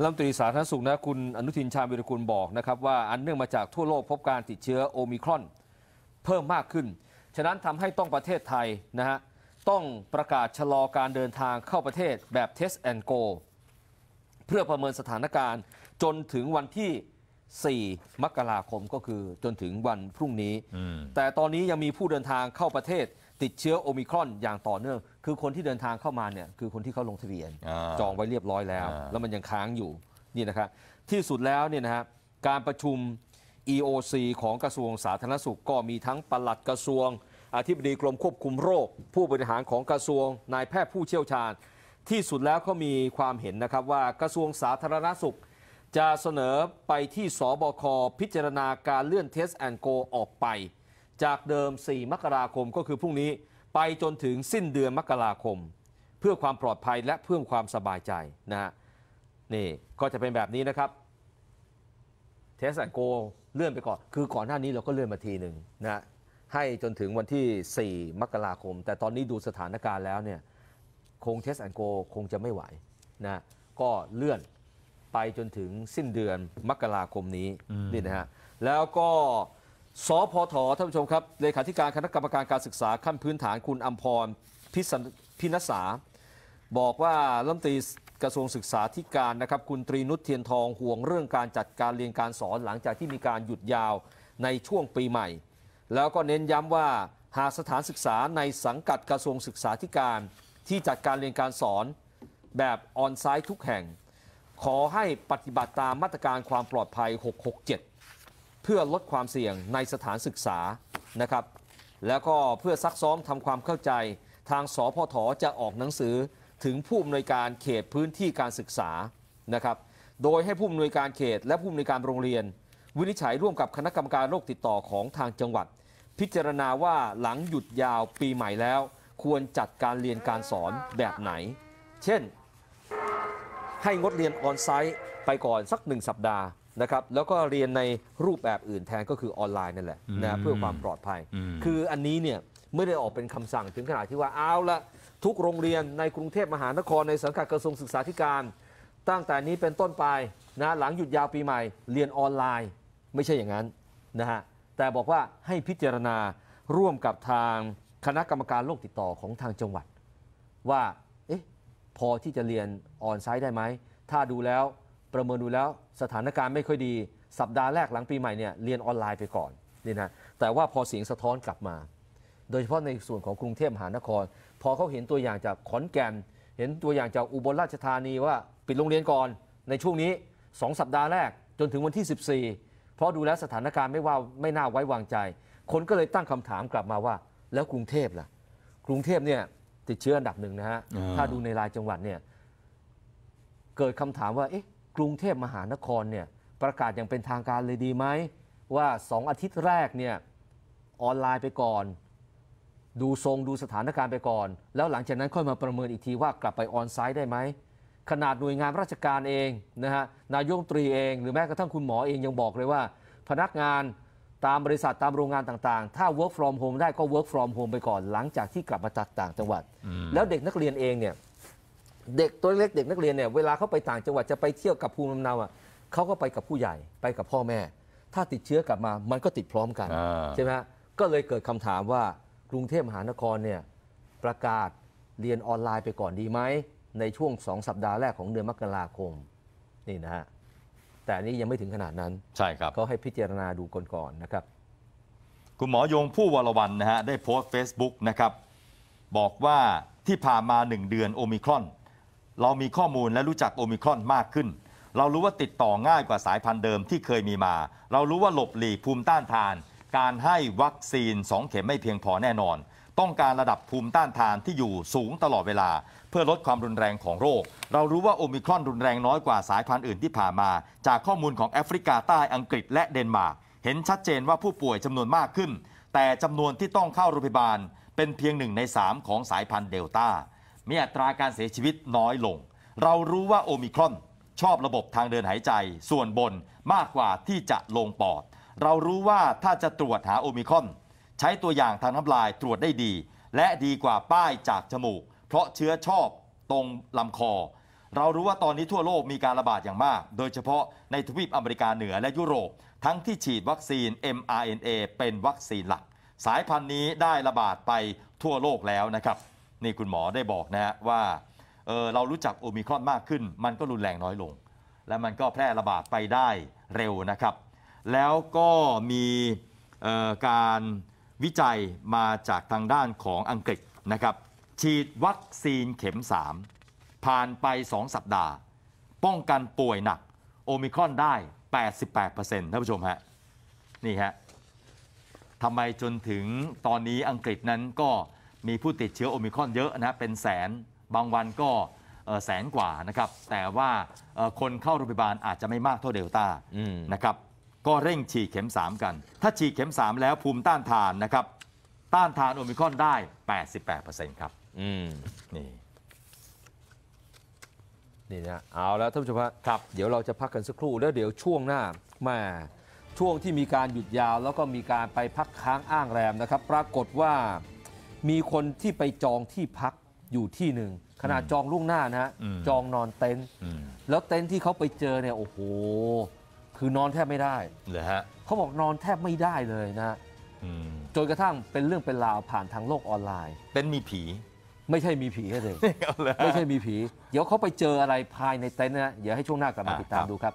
รัฐมนตรีสาธารณสุขนะคุณอนุทินชาญวิรุฬุลบอกนะครับว่าอันเนื่องมาจากทั่วโลกพบการติดเชื้อโอมิครอนเพิ่มมากขึ้น ฉะนั้นทำให้ต้องประเทศไทยนะฮะต้องประกาศชะลอการเดินทางเข้าประเทศแบบ Test and Go เพื่อประเมินสถานการณ์จนถึงวันที่ 4 มกราคมก็คือจนถึงวันพรุ่งนี้ แต่ตอนนี้ยังมีผู้เดินทางเข้าประเทศติดเชื้อโอมิครอนอย่างต่อเนื่องคือคนที่เดินทางเข้ามาเนี่ยคือคนที่เขาลงทะเบียนจองไว้เรียบร้อยแล้ว แล้วมันยังค้างอยู่ นี่นะครับที่สุดแล้วเนี่ยนะครับการประชุม EOC ของกระทรวงสาธารณสุขก็มีทั้งปลัดกระทรวง อธิบดีกรมควบคุมโรค ผู้บริหารของกระทรวงนายแพทย์ผู้เชี่ยวชาญ ที่สุดแล้วเขามีความเห็นนะครับว่ากระทรวงสาธารณสุข จะเสนอไปที่สบค พิจารณาการเลื่อนเทสแอนโก ออกไปจากเดิม 4 มกราคมก็คือพรุ่งนี้ไปจนถึงสิ้นเดือนมกราคม เพื่อความปลอดภัยและเพื่อความสบายใจนะฮะนี่ก็จะเป็นแบบนี้นะครับ เทสแอนโกเลื่อนไปก่อน คือก่อนหน้านี้เราก็เลื่อนมาทีหนึ่งนะให้จนถึงวันที่ 4 มกราคม แต่ตอนนี้ดูสถานการณ์แล้วเนี่ย คงเทสแอนโกคงจะไม่ไหวนะก็เลื่อนไปจนถึงสิ้นเดือนมกราคมนี้นี่นะฮะแล้วก็สพทท่านผู้ชมครับเลขาธิการคณะกรรมการการศึกษาขั้นพื้นฐานคุณอัมพรพิศพินสาบอกว่าลำตีกระทรวงศึกษาธิการนะครับคุณตรีนุชเทียนทองห่วงเรื่องการจัดการเรียนการสอนหลังจากที่มีการหยุดยาวในช่วงปีใหม่ แล้วก็เน้นย้ำว่าหากสถานศึกษาในสังกัดกระทรวงศึกษาธิการที่จัดการเรียนการสอนแบบออนไซต์ทุกแห่ง ขอให้ปฏิบัติตามมาตรการความปลอดภัย667พื่อลดความเสี่ยงในสถานศึกษานะครับแล้วก็เพื่อซักซ้อมทำความเข้าใจ ทางสพทจะออกหนังสือถึงผู้อำนวยการเขตพื้นที่การศึกษานะครับโดยให้ผู้อำนวยการเขตและผู้อำนวยการโรงเรียนวินิจฉัยร่วมกับคณะกรรมการโรคติดต่อของทางจังหวัด พิจารณาว่าหลังหยุดยาวปีใหม่แล้ว ควรจัดการเรียนการสอนแบบไหน เช่น ให้งดเรียนออนไซต์ไปก่อนสักหนึ่งสัปดาห์นะครับแล้วก็เรียนในรูปแบบอื่นแทน ก็คือออนไลน์นั่นแหละนะเพื่อความปลอดภัย คืออันนี้เนี่ยไม่ได้ออกเป็นคำสั่ง ถึงขนาดที่ว่าเอาละทุกโรงเรียนในกรุงเทพมหานคร ในสังกัดกระทรวงศึกษาธิการ ตั้งแต่นี้เป็นต้นไปนะหลังหยุดยาวปีใหม่เรียนออนไลน์ไม่ใช่อย่างนั้นนะฮะแต่บอกว่าให้พิจารณาร่วมกับทางคณะกรรมการโรคติดต่อของทางจังหวัด ว่าเอ๊ะพอที่จะเรียนออนไซต์ได้ไหมถ้าดูแล้วประเมินดูแล้วสถานการณ์ไม่ค่อยดีสัปดาห์แรกหลังปีใหม่เนี่ยเรียนออนไลน์ไปก่อนนี่นะแต่ว่าพอเสียงสะท้อนกลับมา โดยเฉพาะในส่วนของกรุงเทพมหานคร พอเขาเห็นตัวอย่างจากขอนแก่น เห็นตัวอย่างจากอุบลราชธานีว่า ปิดโรงเรียนก่อน ในช่วงนี้2สัปดาห์แรกจนถึงวันที่ 14 เพราะดูแลสถานการณ์ไม่ว่าไม่น่าไว้วางใจ คนก็เลยตั้งคำถามกลับมาว่า แล้วกรุงเทพล่ะ กรุงเทพเนี่ย ติดเชื้ออันดับหนึ่งนะฮะถ้าดูในรายจังหวัดเนี่ยเกิดคำถามว่าเอ๊ะกรุงเทพมหานครเนี่ยประกาศอย่างเป็นทางการเลยดีไหมว่า 2 อาทิตย์แรกเนี่ยออนไลน์ไปก่อน ดูทรงดูสถานการณ์ไปก่อน แล้วหลังจากนั้นค่อยมาประเมินอีกทีว่ากลับไปออนไซต์ได้ไหม ขนาดหน่วยงานราชการเองนะฮะนายกตรีเอง หรือแม้กระทั่งคุณหมอเอง ยังบอกเลยว่า พนักงานตามบริษัทตามโรงงานต่างๆ ถ้า work from home ได้ก็ work from home ไปก่อน หลังจากที่กลับมาจากต่างจังหวัด แล้วเด็กนักเรียนเองเนี่ยเด็กตัวเล็กเด็กนักเรียนเนี่ยเวลาเขาไปต่างจังหวัด จะไปเที่ยวกับภูมิลำเนาอ่ะเขาก็ไปกับผู้ใหญ่ไปกับพ่อแม่ ถ้าติดเชื้อกลับมา มันก็ติดพร้อมกันใช่ไหมก็เลยเกิดคำถามว่ากรุงเทพมหานครเนี่ยประกาศเรียนออนไลน์ไปก่อนดีไหม ในช่วงสองสัปดาห์แรกของเดือนมกราคม นี่นะฮะแต่นี้ยังไม่ถึงขนาดนั้นใช่ครับเขาให้พิจารณาดูก่อนๆนะครับ คุณหมอยงผู้วรวันนะฮะได้โพสต์ Facebook นะครับบอกว่าที่ผ่านมา1เดือนโอมิครอนเรามีข้อมูลและรู้จักโอมิครอนมากขึ้น เรารู้ว่าติดต่อง่ายกว่าสายพันธุ์เดิมที่เคยมีมา เรารู้ว่าหลบหลีกภูมิต้านทาน การให้วัคซีน2เข็มไม่เพียงพอแน่นอน ต้องการระดับภูมิต้านทานที่อยู่สูงตลอดเวลา เพื่อลดความรุนแรงของโรค เรารู้ว่าโอมิครอนรุนแรงน้อยกว่าสายพันธุ์อื่นที่ผ่านมา จากข้อมูลของแอฟริกาใต้อังกฤษและเดนมาร์กเห็นชัดเจนว่าผู้ป่วยจำนวนมากขึ้น แต่จำนวนที่ต้องเข้าโรงพยาบาล เป็นเพียงหนึ่งใน3ของสายพันธุ์เดลต้ามีอัตราการเสียชีวิตน้อยลง เรารู้ว่าโอมิครอน ชอบระบบทางเดินหายใจส่วนบนมากกว่าที่จะลงปอด เรารู้ว่าถ้าจะตรวจหาโอมิครอน ใช้ตัวอย่างทางน้ำลายตรวจได้ดี และดีกว่าป้ายจากจมูก เพราะเชื้อชอบตรงลำคอ เรารู้ว่าตอนนี้ทั่วโลกมีการระบาดอย่างมาก โดยเฉพาะในทวีปอเมริกาเหนือและยุโรปทั้งที่ฉีดวัคซีน mRNA เป็นวัคซีนหลัก สายพันธุ์นี้ได้ระบาดไปทั่วโลกแล้วนะครับนี่คุณหมอได้บอกนะฮะว่าเเรารู้จักโอมิครอนมากขึ้น มันก็รุนแรงน้อยลง และมันก็แพร่ระบาดไปได้เร็วนะครับ แล้วก็มีการวิจัยมาจากทางด้านของอังกฤษนะครับฉีดวัคซีนเข็ม 3 ผ่านไป 2 สัปดาห์ ป้องกันป่วยหนักโอมิครอนได้ 88%ท่านผู้ชมฮะ นี่ฮะทำไมจนถึงตอนนี้อังกฤษนั้นก็มีผู้ติดเชื้อโอมิครอนเยอะนะเป็นแสนบางวันก็แสนกว่านะครับ แต่ว่าคนเข้าโรงพยาบาลอาจจะไม่มากเท่าเดลต้านะครับ ก็เร่งฉีดเข็ม 3 กัน ถ้าฉีดเข็ม 3 แล้วภูมิต้านทานนะครับ ต้านทานโอมิครอนได้ 88%ครับนี่นี่นะเอาแล้วท่านผู้ชมครับ เดี๋ยวเราจะพักกันสักครู่ แล้วเดี๋ยวช่วงหน้ามาช่วงที่มีการหยุดยาวแล้วก็มีการไปพักค้างอ้างแรมนะครับ ปรากฏว่ามีคนที่ไปจองที่พักอยู่ที่หนึ่งขนาดจองล่วงหน้านะฮะจองนอนเต็นท์แล้วเต็นท์ที่เขาไปเจอเนี่ยโอ้โหคือนอนแทบไม่ได้เลยฮะเขาบอกนอนแทบไม่ได้เลยนะจนกระทั่งเป็นเรื่องเป็นราวผ่านทางโลกออนไลน์ เป็นมีผี ไม่ใช่มีผีแค่เดียวไม่ใช่มีผี เดี๋ยวเขาไปเจออะไรภายในเต็นท์นะเดี๋ยวให้ช่วงหน้ากลับมาติดตามดูครับ